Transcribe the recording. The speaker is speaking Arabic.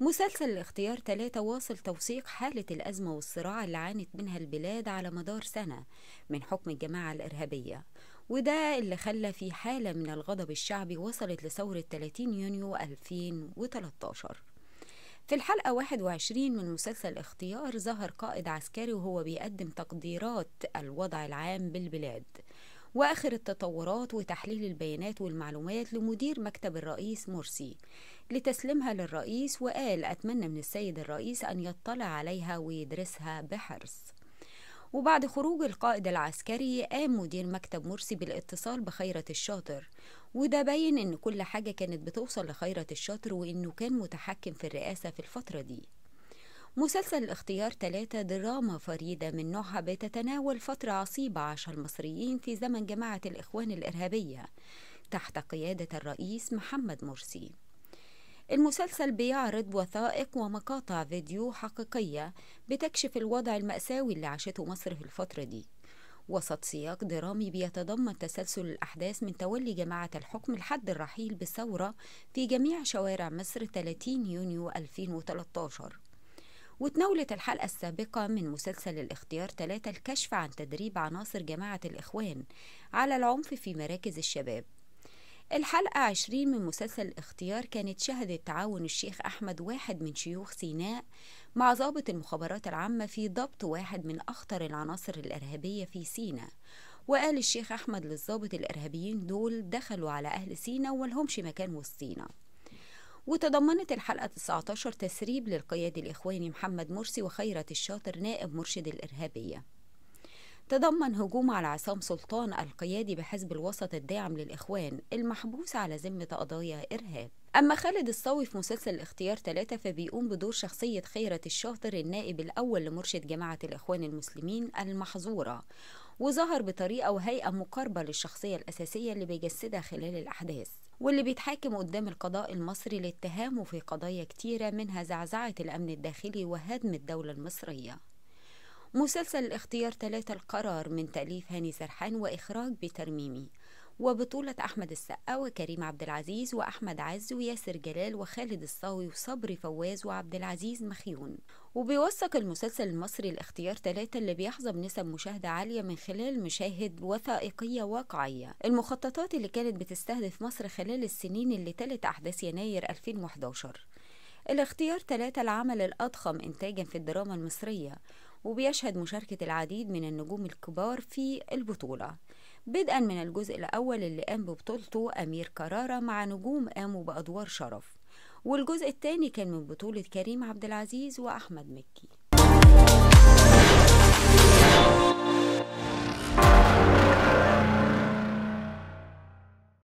مسلسل الاختيار ثلاثة واصل توثيق حالة الأزمة والصراع اللي عانت منها البلاد على مدار سنة من حكم الجماعة الإرهابية وده اللي خلى في حالة من الغضب الشعبي وصلت لثورة 30 يونيو 2013 في الحلقة 21 من مسلسل اختيار ظهر قائد عسكري وهو بيقدم تقديرات الوضع العام بالبلاد وآخر التطورات وتحليل البيانات والمعلومات لمدير مكتب الرئيس مرسي لتسليمها للرئيس وقال أتمنى من السيد الرئيس أن يطلع عليها ويدرسها بحرص وبعد خروج القائد العسكري قام مدير مكتب مرسي بالاتصال بخيرة الشاطر وده بين ان كل حاجة كانت بتوصل لخيرة الشاطر وانه كان متحكم في الرئاسة في الفترة دي مسلسل اختيار ثلاثة دراما فريدة من نوعها بتتناول فترة عصيبة عاشها المصريين في زمن جماعة الإخوان الإرهابية تحت قيادة الرئيس محمد مرسي المسلسل بيعرض وثائق ومقاطع فيديو حقيقية بتكشف الوضع المأساوي اللي عاشته مصر في الفترة دي وسط سياق درامي بيتضمن تسلسل الأحداث من تولي جماعة الحكم لحد الرحيل بالثورة في جميع شوارع مصر 30 يونيو 2013 وتناولت الحلقة السابقة من مسلسل الاختيار ثلاثة الكشف عن تدريب عناصر جماعة الإخوان على العنف في مراكز الشباب الحلقة 20 من مسلسل الاختيار كانت شهدت تعاون الشيخ أحمد واحد من شيوخ سيناء مع ضابط المخابرات العامة في ضبط واحد من أخطر العناصر الإرهابية في سيناء وقال الشيخ أحمد للضابط الإرهابيين دول دخلوا على أهل سيناء ولهمش مكان وسطينا وتضمنت الحلقة 19 تسريب للقيادي الإخواني محمد مرسي وخيرة الشاطر نائب مرشد الإرهابية تضمن هجوم على عصام سلطان القيادي بحزب الوسط الداعم للإخوان المحبوس على ذمة قضايا إرهاب أما خالد الصاوي في مسلسل اختيار ثلاثة فبيقوم بدور شخصية خيرة الشاطر النائب الأول لمرشد جماعة الإخوان المسلمين المحظورة وظهر بطريقة وهيئة مقاربة للشخصية الأساسية اللي بيجسدها خلال الأحداث واللي بيتحاكم قدام القضاء المصري لاتهامه في قضايا كتيرة منها زعزعة الأمن الداخلي وهدم الدولة المصرية مسلسل الاختيار ثلاثة القرار من تأليف هاني سرحان وإخراج بترميمي وبطولة أحمد السقا وكريم عبد العزيز وأحمد عز وياسر جلال وخالد الصاوي وصبري فواز وعبد العزيز مخيون وبيوثق المسلسل المصري الاختيار ثلاثة اللي بيحظى بنسب مشاهدة عالية من خلال مشاهد وثائقية واقعية المخططات اللي كانت بتستهدف مصر خلال السنين اللي تلت أحداث يناير 2011 الاختيار ثلاثة العمل الأضخم إنتاجا في الدراما المصرية وبيشهد مشاركة العديد من النجوم الكبار في البطولة بدءا من الجزء الأول اللي قام ببطولته أمير كرارة مع نجوم قاموا بأدوار شرف والجزء الثاني كان من بطولة كريم عبد العزيز وأحمد مكي